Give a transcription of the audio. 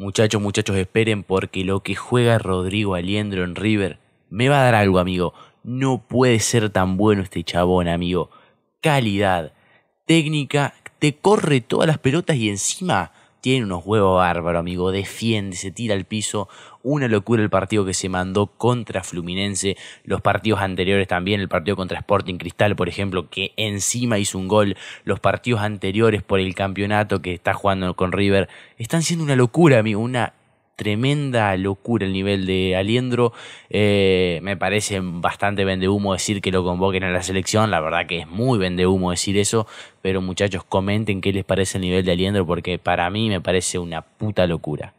Muchachos, muchachos, esperen porque lo que juega Rodrigo Aliendro en River me va a dar algo, amigo. No puede ser tan bueno este chabón, amigo. Calidad, técnica, te corre todas las pelotas y encima tiene unos huevos bárbaros, amigo. Defiende, se tira al piso. Una locura el partido que se mandó contra Fluminense. Los partidos anteriores también, el partido contra Sporting Cristal, por ejemplo, que encima hizo un gol. Los partidos anteriores por el campeonato que está jugando con River. Están siendo una locura, amigo. Una tremenda locura el nivel de Aliendro. Eh, me parece bastante humo decir que lo convoquen a la selección. La verdad que es muy humo decir eso. Pero muchachos, comenten qué les parece el nivel de Aliendro porque para mí me parece una puta locura.